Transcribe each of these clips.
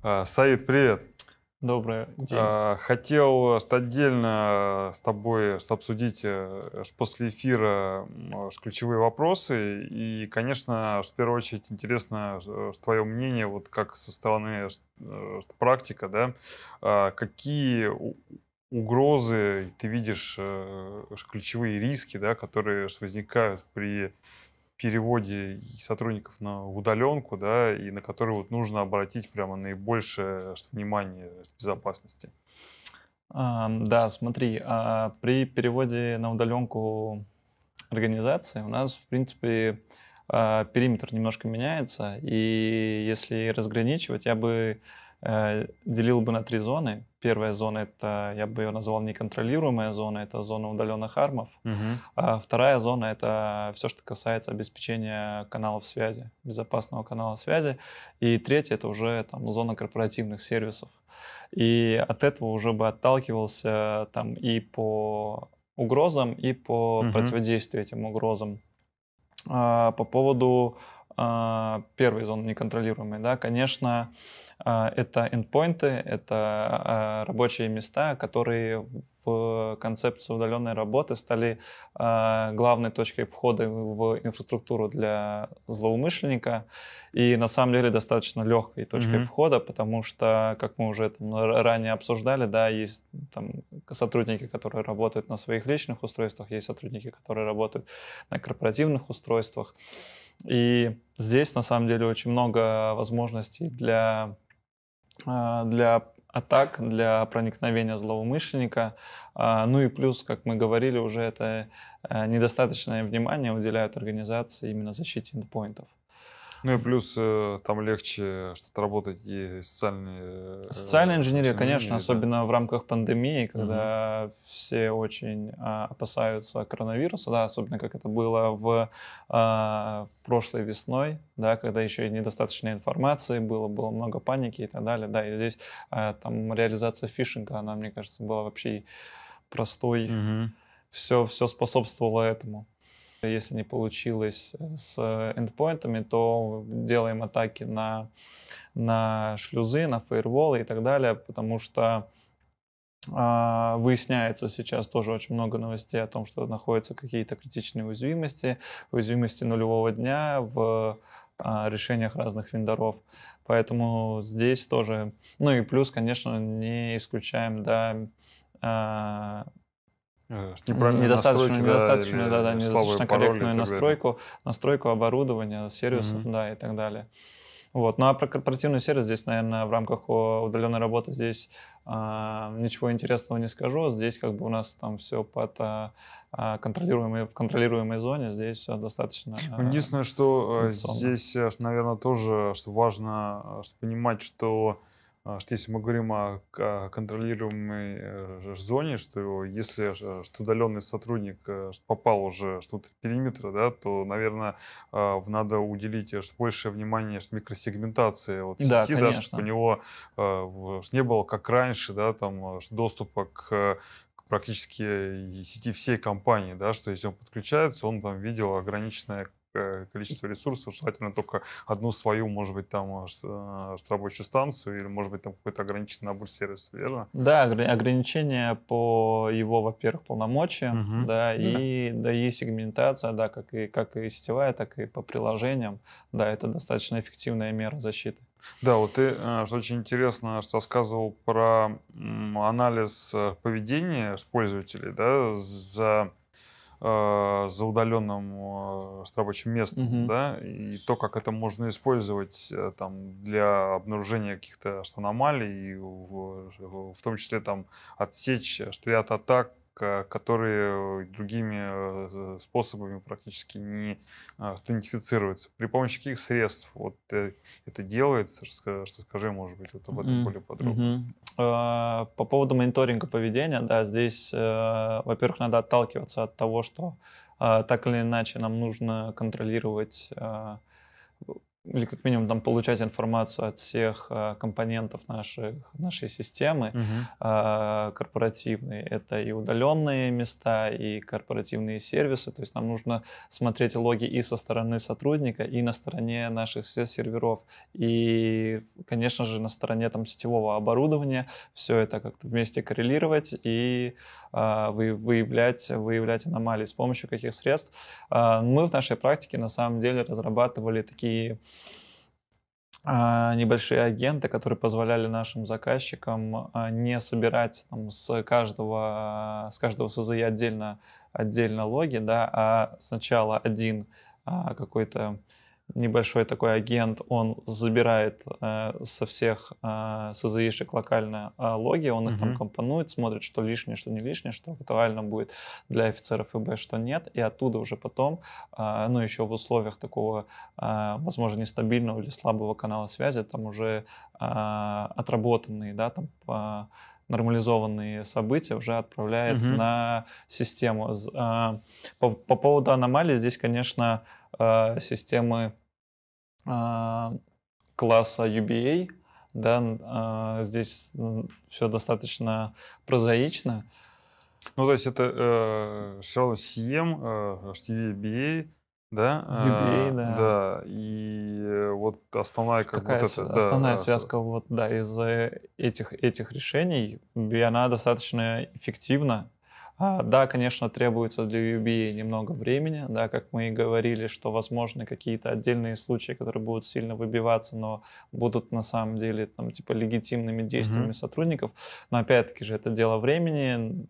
А, Саид, привет. Доброе. А, день. Хотел отдельно с тобой обсудить э, после эфира э, ключевые вопросы. И, конечно, в первую очередь интересно твое мнение, вот как со стороны э, практика, да, а, какие угрозы ты видишь, ключевые риски, да, которые возникают при переводе сотрудников на удаленку, да, и на который вот нужно обратить прямо наибольшее внимание безопасности? А, да, смотри, а при переводе на удаленку организации у нас, в принципе, а, периметр немножко меняется, и если разграничивать, я бы Э, делил бы на три зоны. Первая зона это, я бы ее назвал неконтролируемая зона, это зона удаленных армов. Угу. А вторая зона это все, что касается обеспечения каналов связи, безопасного канала связи. И третья это уже там зона корпоративных сервисов. И от этого уже бы отталкивался там и по угрозам, и по угу. противодействию этим угрозам. А, по поводу а, первой зоны неконтролируемой, да, конечно. А, это эндпоинты, это а, рабочие места, которые в концепции удаленной работы стали а, главной точкой входа в инфраструктуру для злоумышленника и на самом деле достаточно легкой точкой mm-hmm. входа, потому что, как мы уже там, ранее обсуждали, да, есть там сотрудники, которые работают на своих личных устройствах, есть сотрудники, которые работают на корпоративных устройствах. И здесь, на самом деле, очень много возможностей для Э, для атак, для проникновения злоумышленника. Э, ну и плюс, как мы говорили, уже это э, недостаточное внимание уделяют организации именно защите эндпоинтов. Ну и плюс э, там легче что-то работать и социальные... Э, Социальная инженерия, конечно, да. особенно в рамках пандемии, когда угу. все очень а, опасаются коронавируса, да, особенно как это было в а, прошлой весной, да, когда еще и недостаточно информации было, было много паники и так далее, да, и здесь а, там реализация фишинга, она, мне кажется, была вообще простой, угу. все, все способствовало этому. Если не получилось э, с эндпоинтами, то делаем атаки на, на шлюзы, на фаерволы и так далее, потому что а, Выясняется сейчас тоже очень много новостей о том, что находятся какие-то критичные уязвимости, уязвимости нулевого дня в а, решениях разных вендоров. Поэтому здесь тоже, ну и плюс, конечно, не исключаем да, а, Э, э, недостаточно, недостаточно, да, да, недостаточно корректную настройку, настройку оборудования, сервисов, да, и так далее. Вот. Ну а про корпоративный сервис здесь, наверное, в рамках удаленной работы здесь а, ничего интересного не скажу. Здесь как бы у нас там все под а, а, контролируемой, в контролируемой зоне, здесь все достаточно. А, Единственное, что лицом. здесь, наверное, тоже что важно что понимать, что а, что если мы говорим о контролируемой э, зоне, что если что удаленный сотрудник э, попал уже что-то периметра, да, то, наверное, а, надо уделить э, больше внимания микросегментации вот да, сети, конечно. да, чтобы у него а, не было, как раньше, да, там, доступа к практически сети всей компании, да, что если он подключается, он там видел ограниченное Э, количество ресурсов, желательно только одну свою, может быть, там а, а, рабочую станцию или, может быть, там какой-то ограниченный набор сервисов, верно? Да, ограничения по его, во-первых, полномочиям, угу. да, да, и да, и сегментация, да, как и как и сетевая, так и по приложениям, да, это достаточно эффективная мера защиты. Да, вот ты, а, что очень интересно, что рассказывал про анализ э, поведения пользователей, да, за а, за удаленным э, с рабочим местом, угу. да, и то, как это можно использовать э, там для обнаружения каких-то аномалий, в, в том числе там отсечь ряд э, атак, которые другими способами практически не идентифицируются. При помощи каких средств вот это делается? Что скажи, может быть, вот об этом mm более подробно. Э, по поводу мониторинга поведения, да, здесь, э, во-первых, надо отталкиваться от того, что э, так или иначе нам нужно контролировать или как минимум там получать информацию от всех э, компонентов наших, нашей системы угу. э, корпоративной. Это и удаленные места, и корпоративные сервисы. То есть нам нужно смотреть логи и со стороны сотрудника, и на стороне наших серверов, и, конечно же, на стороне там сетевого оборудования. Все это как-то вместе коррелировать и э, выявлять, выявлять аномалии с помощью каких средств. Э, мы в нашей практике на самом деле разрабатывали такие а, небольшие агенты, которые позволяли нашим заказчикам а, не собирать там, с каждого а, с каждого СЗИ отдельно отдельно логи, да, а сначала один какой-то небольшой такой агент, он забирает э, со всех э, СЗИшек локальные э, логи, он их угу. там компонует, смотрит, что лишнее, что не лишнее, что актуально будет для офицеров ИБ, что нет, и оттуда уже потом, э, ну еще в условиях такого, э, возможно, нестабильного или слабого канала связи, там уже э, отработанные, да, там по нормализованные события уже отправляет угу. на систему. Э, по, по поводу аномалий здесь, конечно, Э, системы э, класса UBA. Да, э, здесь все достаточно прозаично. Ну, то есть это э, все равно CM, э, да? UBA, да. Да, и вот основная как Такая вот это, основная да, связка да. вот, да, из этих, этих решений, и она достаточно эффективна а, да, конечно, требуется для UBA немного времени, да, как мы и говорили, что возможны какие-то отдельные случаи, которые будут сильно выбиваться, но будут на самом деле там типа легитимными действиями mm-hmm. сотрудников. Но опять-таки же это дело времени,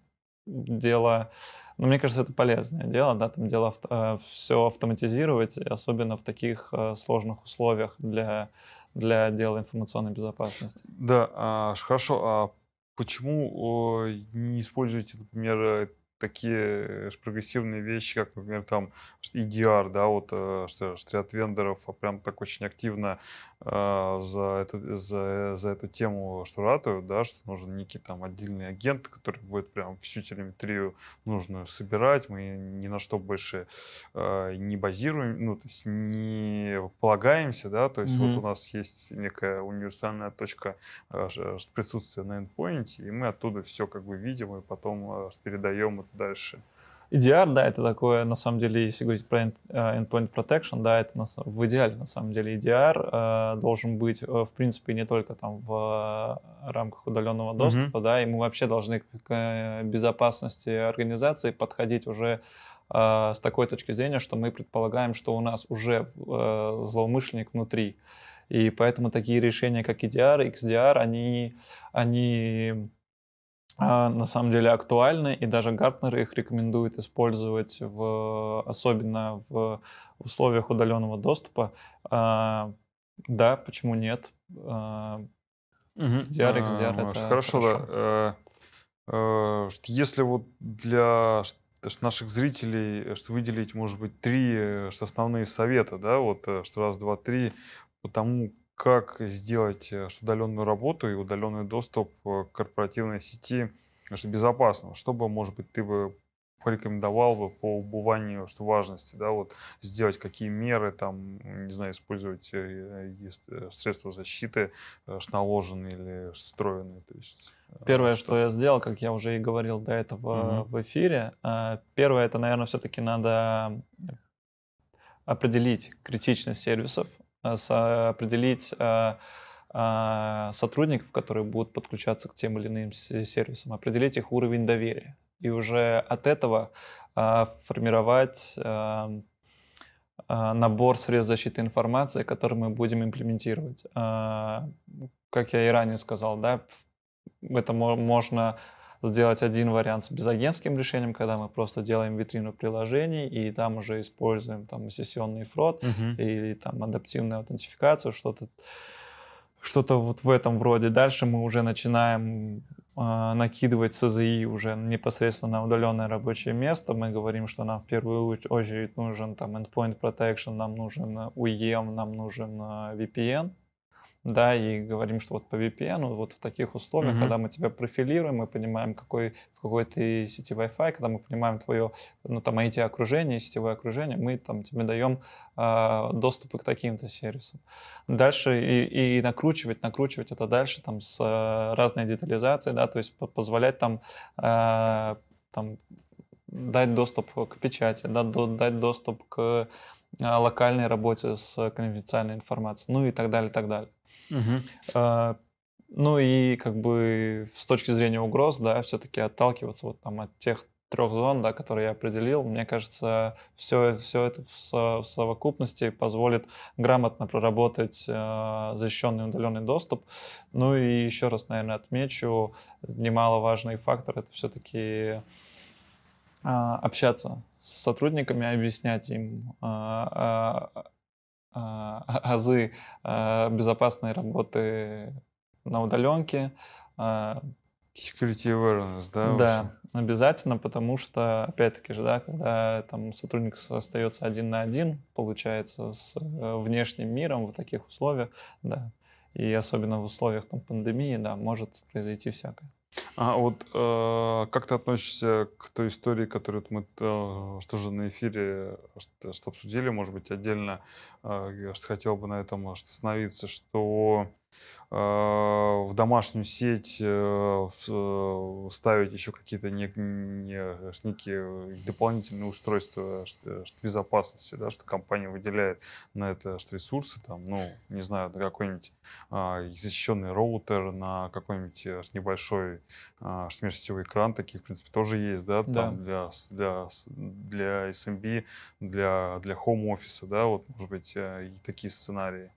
дело, ну, мне кажется, это полезное дело, да, там дело авто, э, все автоматизировать, особенно в таких э, сложных условиях для для дела информационной безопасности. Да, а, хорошо. А Почему э, не используете, например, э, такие э, прогрессивные вещи, как, например, там EDR, да, вот что, от вендоров, а прям так очень активно а, за эту, за, за эту тему, что ратуют, да, что нужен некий там отдельный агент, который будет прям всю телеметрию нужную собирать. Мы ни на что больше э, не базируем, ну, то есть не полагаемся, да, то есть mm-hmm. вот у нас есть некая универсальная точка э, присутствия на endpoint, и мы оттуда все как бы видим и потом э, передаем это дальше. EDR, да, это такое, на самом деле, если говорить про э, Endpoint Protection, да, это в идеале, на самом деле, EDR э, должен быть, э, в принципе, не только там в э, рамках удаленного доступа, mm-hmm. да, и мы вообще должны к безопасности организации подходить уже э, с такой точки зрения, что мы предполагаем, что у нас уже э, злоумышленник внутри. И поэтому такие решения, как EDR, XDR, они, они а, на самом деле актуальны, и даже Гартнер их рекомендует использовать, в, особенно в условиях удаленного доступа. А, да, почему нет? А, угу. DRX, DRX, а, это хорошо, хорошо. да. А, если вот для наших зрителей, что выделить, может быть, три э, основные совета, да, вот что раз, два, три, потому как сделать э, удаленную работу и удаленный доступ э, к корпоративной сети безопасным? Что бы, может быть, ты бы порекомендовал бы по убыванию что важности, да, вот сделать какие меры, там, не знаю, использовать э, средства защиты, наложенные или встроенные, то есть. Первое, что, что я сделал, как я уже и говорил до этого угу. в эфире, первое это, наверное, все-таки надо определить критичность сервисов, Э, определить э, э, сотрудников, которые будут подключаться к тем или иным сервисам, определить их уровень доверия. И уже от этого формировать эм, набор средств защиты информации, который мы будем имплементировать. Как я и ранее сказал, да, это можно сделать один вариант с безагентским решением, когда мы просто делаем витрину приложений и там уже используем там сессионный фрод uh-huh. или там адаптивную аутентификацию, что-то что-то вот в этом вроде. Дальше мы уже начинаем э, накидывать СЗИ уже непосредственно на удаленное рабочее место. Мы говорим, что нам в первую очередь нужен там endpoint protection, нам нужен UEM, нам нужен а, VPN, да, и говорим, что вот по VPN, вот в таких условиях, mm-hmm. когда мы тебя профилируем, мы понимаем, какой, в какой ты сети Wi-Fi, когда мы понимаем твое, ну, там, IT-окружение, сетевое окружение, мы там тебе даем э, а, доступ к таким-то сервисам. Дальше и, и накручивать, накручивать это дальше, там, с э, разной детализацией, да, то есть позволять там, э, там дать доступ к печати, да, до, дать доступ к локальной работе с конфиденциальной информацией, ну и так далее, так далее. Угу. А, ну и как бы с точки зрения угроз, да, все-таки отталкиваться вот там от тех трех зон, да, которые я определил, мне кажется, все, все это в, со, в совокупности позволит грамотно проработать э, а, защищенный удаленный доступ. Ну и еще раз, наверное, отмечу, немаловажный фактор — это все-таки э, а, общаться с сотрудниками, объяснять им э, э, а, а, азы а, безопасной работы на удаленке. Security awareness, да? Да, обязательно, потому что, опять-таки же, да, когда там сотрудник остается один на один, получается, с э, внешним миром в таких условиях, да, и особенно в условиях там, пандемии, да, может произойти всякое. А вот э, как ты относишься к той истории, которую мы э, что же на эфире что, что обсудили, может быть, отдельно, э, что хотел бы на этом остановиться, что а, в домашнюю сеть э, э, ставить еще какие-то не, не, э, некие дополнительные устройства безопасности, да, что компания выделяет на это что ресурсы, там, ну, не знаю, на какой-нибудь а, защищенный роутер, на какой-нибудь небольшой а, межсетевой экран, таких в принципе, тоже есть, да, там да. Для, для, для SMB, эм для, для home офиса, да, вот, может быть, и такие сценарии.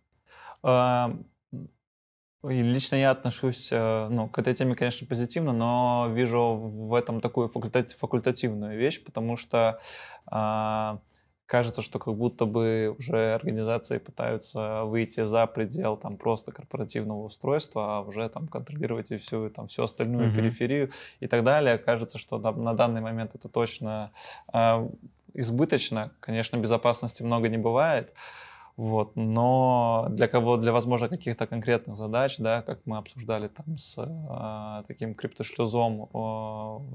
И лично я отношусь э, ну, к этой теме, конечно, позитивно, но вижу в этом такую факультативную вещь, потому что а, кажется, что как будто бы уже организации пытаются выйти за предел там просто корпоративного устройства, а уже там контролировать и всю там всю остальную mm-hmm. периферию и так далее. Кажется, что на, на данный момент это точно э, избыточно. Конечно, безопасности много не бывает. Э, вот, но для кого, для, возможно, каких-то конкретных задач, да, как мы обсуждали там с э, таким криптошлюзом э,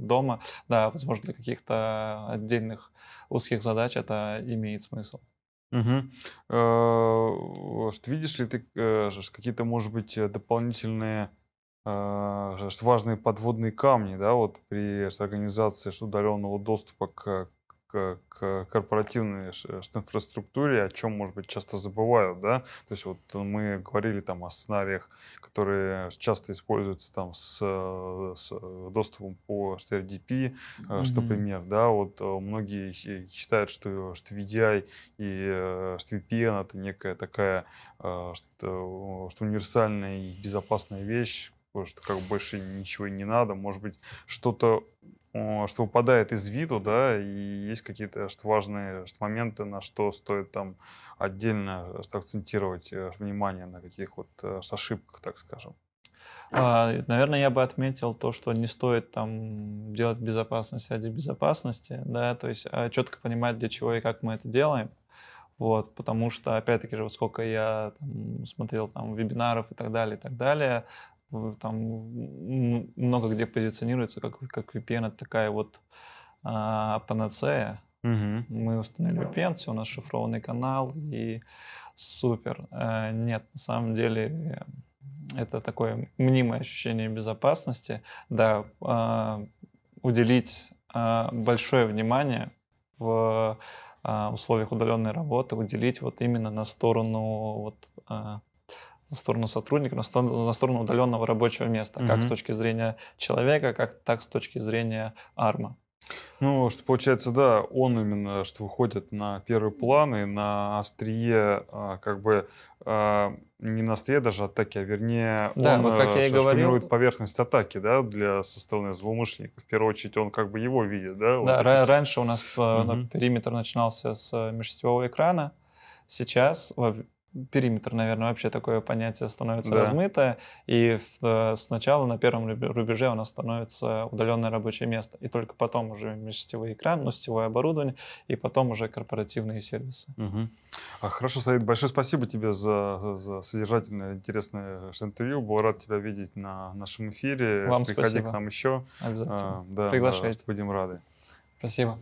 дома, да, возможно, для каких-то отдельных узких задач это имеет смысл. Угу. Видишь ли ты э, какие-то, может быть, дополнительные э, важные подводные камни, да, вот при организации удаленного доступа к к, корпоративной э, инфраструктуре, о чем, может быть, часто забывают, да, то есть вот мы говорили там о сценариях, которые часто используются там с, э, с э, доступом по HTTP, mm-hmm. что пример, да, вот многие считают, что, что VDI e и что VPN это некая такая, что, что универсальная и безопасная вещь, что как больше ничего не надо, может быть, что-то что упадает из виду, да, и есть какие-то что важные моменты, на что стоит там отдельно что акцентировать э, внимание на каких вот э, ошибках, так скажем. А, наверное, я бы отметил то, что не стоит там делать безопасность ради безопасности, да, то есть а, четко понимать, для чего и как мы это делаем. Вот, потому что, опять-таки же, вот сколько я там, смотрел там вебинаров и так далее, и так далее, там много где позиционируется как, как VPN, это такая вот а, панацея. Угу. Мы установили VPN, все, у нас шифрованный канал и супер. А, нет, на самом деле э, это такое мнимое ощущение безопасности. Да, а, уделить а, большое внимание в а, условиях удаленной работы уделить вот именно на сторону вот а, на сторону сотрудника, на сторону, удаленного рабочего места, угу. как с точки зрения человека, как так с точки зрения арма. Ну, что получается, да, он именно, что выходит на первый план и на острие, а, как бы, а, не на острие даже атаки, а вернее, да, он вот э, как я и говорил, поверхность атаки, да, для, со стороны злоумышленников. В первую очередь он как бы его видит, да? Да, вот ра- раньше у нас угу. периметр начинался с э, межсетевого экрана, сейчас периметр, наверное, вообще такое понятие становится да. размытое, и э, сначала на первом рубеже у нас становится удаленное рабочее место, и только потом уже межсетевой экран, ну, сетевое оборудование, и потом уже корпоративные сервисы. Угу. А, хорошо, Саид, большое спасибо тебе за, за содержательное, интересное интервью. Был рад тебя видеть на нашем эфире. Вам Приходи спасибо. к нам еще. Обязательно. А, да, Приглашайте. Да, будем рады. Спасибо.